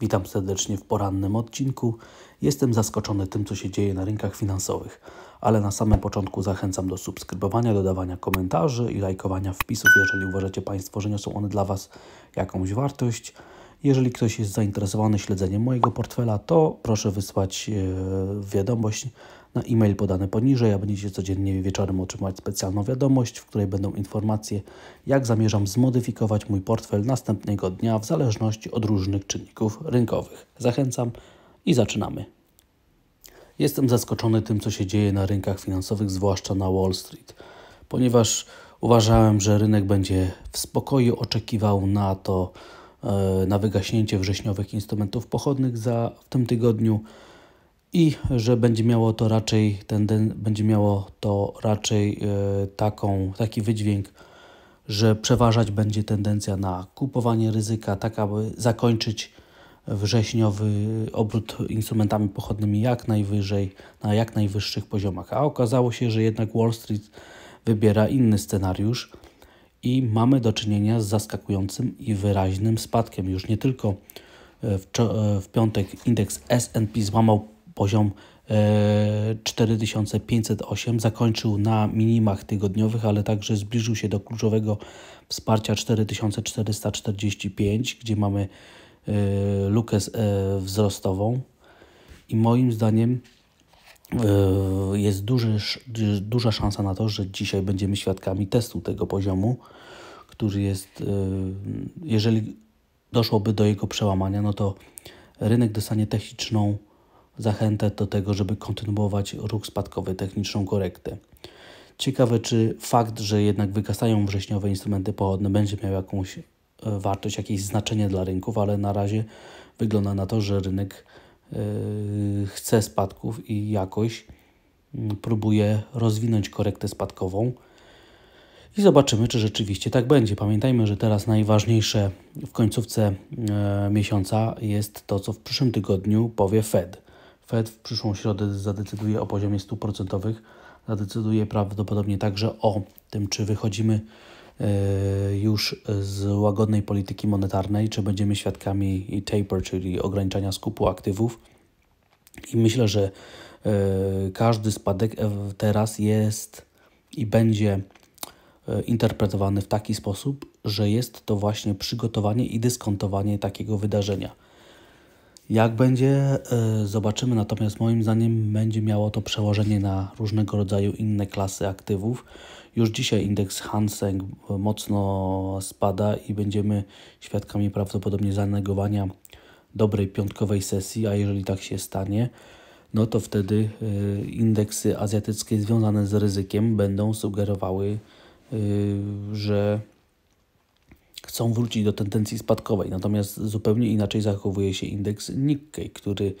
Witam serdecznie w porannym odcinku. Jestem zaskoczony tym, co się dzieje na rynkach finansowych, ale na samym początku zachęcam do subskrybowania, dodawania komentarzy i lajkowania wpisów, jeżeli uważacie Państwo, że niosą one dla Was jakąś wartość. Jeżeli ktoś jest zainteresowany śledzeniem mojego portfela, to proszę wysłać e, wiadomość na e-mail podany poniżej, a będziecie codziennie wieczorem otrzymywać specjalną wiadomość, w której będą informacje, jak zamierzam zmodyfikować mój portfel następnego dnia w zależności od różnych czynników rynkowych. Zachęcam i zaczynamy. Jestem zaskoczony tym, co się dzieje na rynkach finansowych, zwłaszcza na Wall Street, ponieważ uważałem, że rynek będzie w spokoju oczekiwał na to, e, na wygaśnięcie wrześniowych instrumentów pochodnych za w tym tygodniu i że będzie miało to raczej tenden, będzie miało to raczej e, taką, taki wydźwięk, że przeważać będzie tendencja na kupowanie ryzyka, tak aby zakończyć wrześniowy obrót instrumentami pochodnymi jak najwyżej, na jak najwyższych poziomach. A okazało się, że jednak Wall Street wybiera inny scenariusz i mamy do czynienia z zaskakującym i wyraźnym spadkiem. Już nie tylko e, w, e, w piątek indeks SP złamał poziom 4508 e, zakończył na minimach tygodniowych, ale także zbliżył się do kluczowego wsparcia 4445, gdzie mamy e, lukę e, wzrostową i moim zdaniem jest duży, duża szansa na to, że dzisiaj będziemy świadkami testu tego poziomu, który jest, jeżeli doszłoby do jego przełamania, no to rynek dostanie techniczną zachętę do tego, żeby kontynuować ruch spadkowy techniczną korektę. Ciekawe, czy fakt, że jednak wygasają wrześniowe instrumenty pochodne będzie miał jakąś e, wartość, jakieś znaczenie dla rynków, ale na razie wygląda na to, że rynek e, chce spadków i jakoś mm, próbuje rozwinąć korektę spadkową. I zobaczymy, czy rzeczywiście tak będzie. Pamiętajmy, że teraz najważniejsze w końcówce e, miesiąca jest to, co w przyszłym tygodniu powie Fed. Fed w przyszłą środę zadecyduje o poziomie stóp procentowych. Zadecyduje prawdopodobnie także o tym, czy wychodzimy e, już z łagodnej polityki monetarnej, czy będziemy świadkami taper, czyli ograniczania skupu aktywów. I myślę, że e, każdy spadek e, teraz jest i będzie interpretowany w taki sposób, że jest to właśnie przygotowanie i dyskontowanie takiego wydarzenia. Jak będzie, e, zobaczymy, natomiast moim zdaniem będzie miało to przełożenie na różnego rodzaju inne klasy aktywów. Już dzisiaj indeks Hanseng mocno spada i będziemy świadkami prawdopodobnie zanegowania dobrej piątkowej sesji, a jeżeli tak się stanie, no to wtedy e, indeksy azjatyckie związane z ryzykiem będą sugerowały, e, że chcą wrócić do tendencji spadkowej. Natomiast zupełnie inaczej zachowuje się indeks Nikkei, który,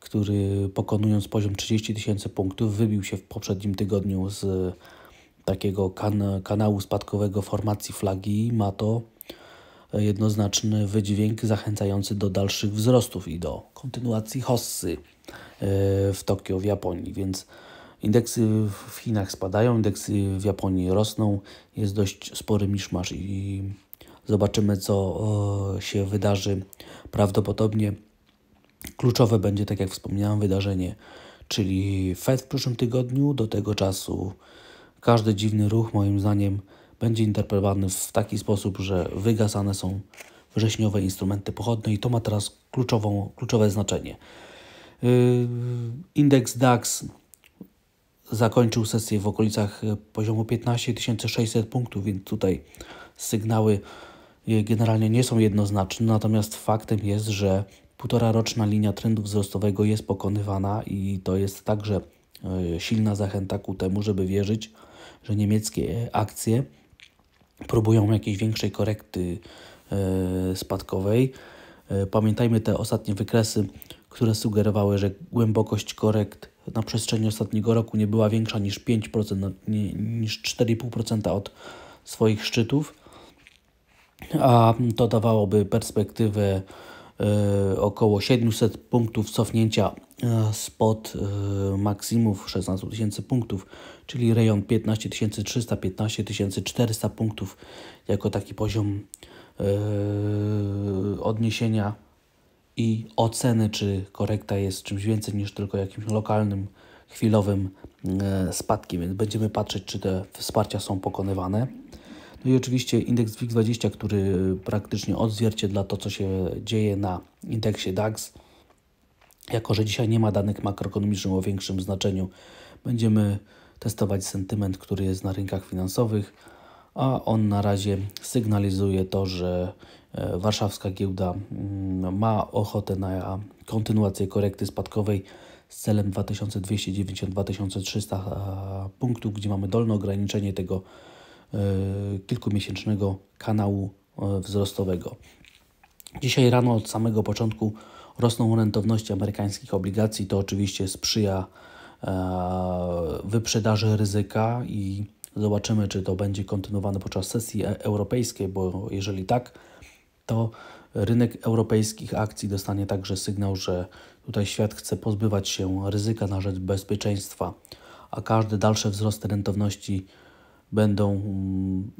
który pokonując poziom 30 tysięcy punktów wybił się w poprzednim tygodniu z takiego kan kanału spadkowego formacji flagi. Ma to jednoznaczny wydźwięk zachęcający do dalszych wzrostów i do kontynuacji hossy e, w Tokio, w Japonii, więc Indeksy w Chinach spadają, indeksy w Japonii rosną, jest dość spory miszmasz i Zobaczymy, co e, się wydarzy. Prawdopodobnie kluczowe będzie, tak jak wspomniałem, wydarzenie, czyli Fed w przyszłym tygodniu. Do tego czasu każdy dziwny ruch, moim zdaniem, będzie interpretowany w taki sposób, że wygasane są wrześniowe instrumenty pochodne i to ma teraz kluczową, kluczowe znaczenie. Yy, indeks DAX zakończył sesję w okolicach e, poziomu 15 600 punktów, więc tutaj sygnały Y, generalnie nie są jednoznaczne, natomiast faktem jest, że półtora roczna linia trendu wzrostowego jest pokonywana i to jest także y, silna zachęta ku temu, żeby wierzyć, że niemieckie akcje próbują jakiejś większej korekty y, spadkowej. Pamiętajmy te ostatnie wykresy, które sugerowały, że głębokość korekt na przestrzeni ostatniego roku nie była większa niż 5%, no, niż 4,5% od swoich szczytów a to dawałoby perspektywę e, około 700 punktów cofnięcia e, spod e, maksimów 16 tysięcy punktów, czyli rejon 15 300, 15 400 punktów jako taki poziom odniesienia i oceny, czy korekta jest czymś więcej niż tylko jakimś lokalnym, chwilowym spadkiem, więc będziemy patrzeć, czy te wsparcia są pokonywane. No i oczywiście indeks WIG20, który praktycznie odzwierciedla to, co się dzieje na indeksie DAX. Jako, że dzisiaj nie ma danych makroekonomicznych o większym znaczeniu, będziemy testować sentyment, który jest na rynkach finansowych, a on na razie sygnalizuje to, że e, warszawska giełda mm, ma ochotę na kontynuację korekty spadkowej z celem 2290-2300 punktów, gdzie mamy dolne ograniczenie tego E, kilkumiesięcznego kanału e, wzrostowego. Dzisiaj rano od samego początku rosną rentowności amerykańskich obligacji. To oczywiście sprzyja e, wyprzedaży ryzyka i zobaczymy, czy to będzie kontynuowane podczas sesji europejskiej, bo jeżeli tak, to rynek europejskich akcji dostanie także sygnał, że tutaj świat chce pozbywać się ryzyka na rzecz bezpieczeństwa, a każdy dalszy wzrost rentowności będą mm,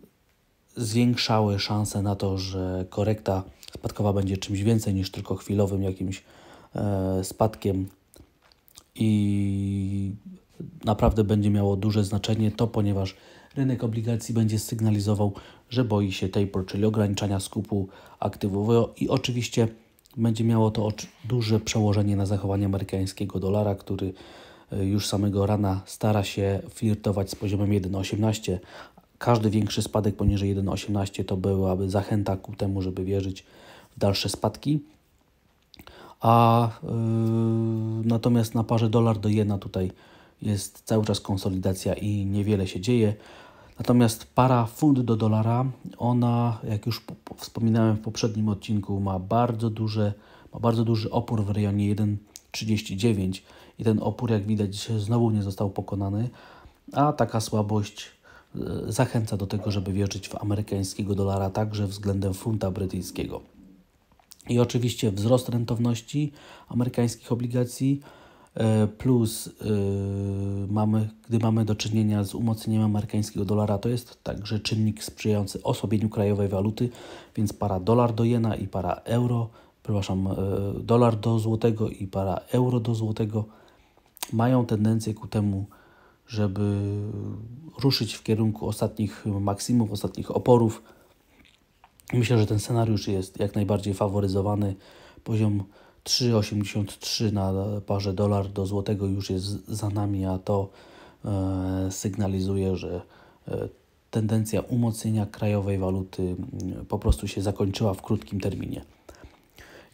zwiększały szanse na to, że korekta spadkowa będzie czymś więcej niż tylko chwilowym jakimś e, spadkiem i naprawdę będzie miało duże znaczenie to, ponieważ rynek obligacji będzie sygnalizował, że boi się taper, czyli ograniczania skupu aktywów i oczywiście będzie miało to duże przełożenie na zachowanie amerykańskiego dolara, który już samego rana stara się flirtować z poziomem 1,18. Każdy większy spadek poniżej 1,18 to byłaby zachęta ku temu, żeby wierzyć w dalsze spadki. A yy, natomiast na parze dolar do jena tutaj jest cały czas konsolidacja i niewiele się dzieje. Natomiast para funt do dolara, ona, jak już wspominałem w poprzednim odcinku, ma bardzo duże ma bardzo duży opór w rejonie 1, 39 i ten opór, jak widać, znowu nie został pokonany, a taka słabość e, zachęca do tego, żeby wierzyć w amerykańskiego dolara także względem funta brytyjskiego. I oczywiście wzrost rentowności amerykańskich obligacji, e, plus e, mamy, gdy mamy do czynienia z umocnieniem amerykańskiego dolara, to jest także czynnik sprzyjający osłabieniu krajowej waluty, więc para dolar do jena i para euro przepraszam, e, dolar do złotego i para euro do złotego mają tendencję ku temu, żeby ruszyć w kierunku ostatnich maksimów, ostatnich oporów. Myślę, że ten scenariusz jest jak najbardziej faworyzowany. Poziom 3,83 na parze dolar do złotego już jest za nami, a to e, sygnalizuje, że e, tendencja umocnienia krajowej waluty mm, po prostu się zakończyła w krótkim terminie.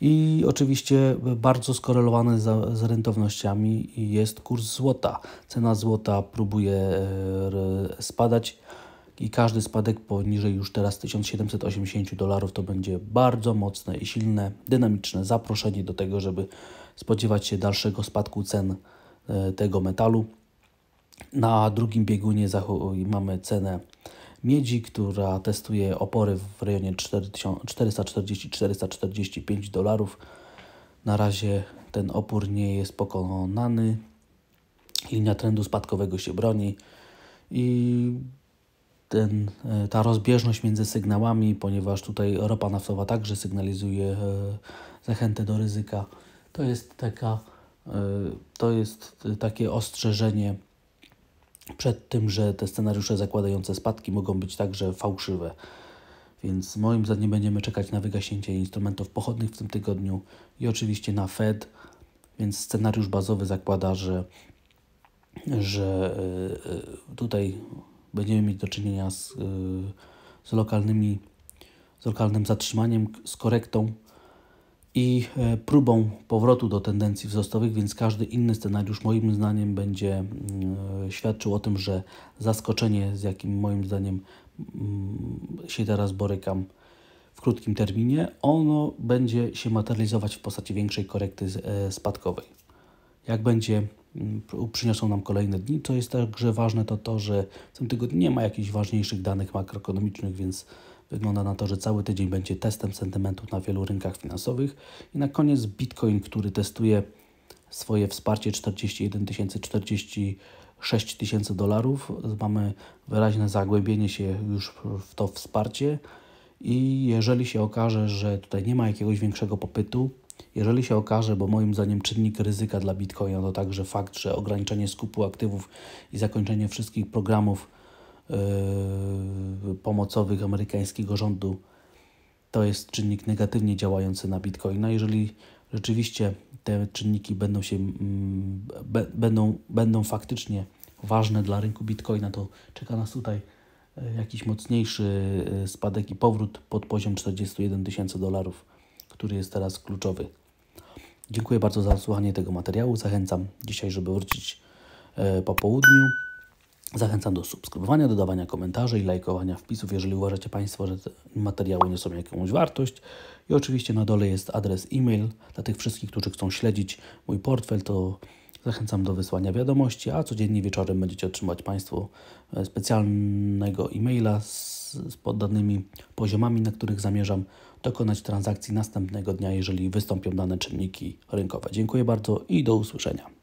I oczywiście bardzo skorelowany z, z rentownościami jest kurs złota. Cena złota próbuje e, spadać i każdy spadek poniżej już teraz 1780 dolarów to będzie bardzo mocne i silne, dynamiczne zaproszenie do tego, żeby spodziewać się dalszego spadku cen e, tego metalu. Na drugim biegunie mamy cenę miedzi, która testuje opory w rejonie 440-445 dolarów. Na razie ten opór nie jest pokonany. Linia trendu spadkowego się broni i ten, e, ta rozbieżność między sygnałami, ponieważ tutaj ropa naftowa także sygnalizuje e, zachętę do ryzyka, to jest taka, e, to jest takie ostrzeżenie przed tym, że te scenariusze zakładające spadki mogą być także fałszywe. Więc moim zdaniem będziemy czekać na wygaśnięcie instrumentów pochodnych w tym tygodniu i oczywiście na Fed. Więc scenariusz bazowy zakłada, że, że e, e, tutaj będziemy mieć do czynienia z, e, z, lokalnymi, z lokalnym zatrzymaniem, z korektą i e, próbą powrotu do tendencji wzrostowych, więc każdy inny scenariusz moim zdaniem będzie mm, e, świadczył o tym, że zaskoczenie, z jakim moim zdaniem mm, się teraz borykam w krótkim terminie, ono będzie się materializować w postaci większej korekty e, spadkowej. Jak będzie mm, przyniosą nam kolejne dni. Co jest także ważne, to to, że w tym tygodniu nie ma jakichś ważniejszych danych makroekonomicznych, więc Wygląda na to, że cały tydzień będzie testem sentymentu na wielu rynkach finansowych. I na koniec Bitcoin, który testuje swoje wsparcie 41 tysięcy 46 tysięcy dolarów. Mamy wyraźne zagłębienie się już w to wsparcie. I jeżeli się okaże, że tutaj nie ma jakiegoś większego popytu, jeżeli się okaże, bo moim zdaniem czynnik ryzyka dla Bitcoina to także fakt, że ograniczenie skupu aktywów i zakończenie wszystkich programów Y, pomocowych amerykańskiego rządu to jest czynnik negatywnie działający na bitcoina. No, jeżeli rzeczywiście te czynniki będą się mm, będą, będą faktycznie ważne dla rynku bitcoina, to czeka nas tutaj y, jakiś mocniejszy y, spadek i powrót pod poziom 41 tysięcy dolarów, który jest teraz kluczowy. Dziękuję bardzo za słuchanie tego materiału. Zachęcam dzisiaj, żeby wrócić po południu. Zachęcam do subskrybowania, dodawania komentarzy i lajkowania wpisów, jeżeli uważacie Państwo, że te materiały nie są jakąś wartość. I oczywiście na dole jest adres e-mail. Dla tych wszystkich, którzy chcą śledzić mój portfel, to zachęcam do wysłania wiadomości, a codziennie wieczorem będziecie otrzymać Państwo e, specjalnego e-maila z, z poddanymi poziomami, na których zamierzam dokonać transakcji następnego dnia, jeżeli wystąpią dane czynniki rynkowe. Dziękuję bardzo i do usłyszenia.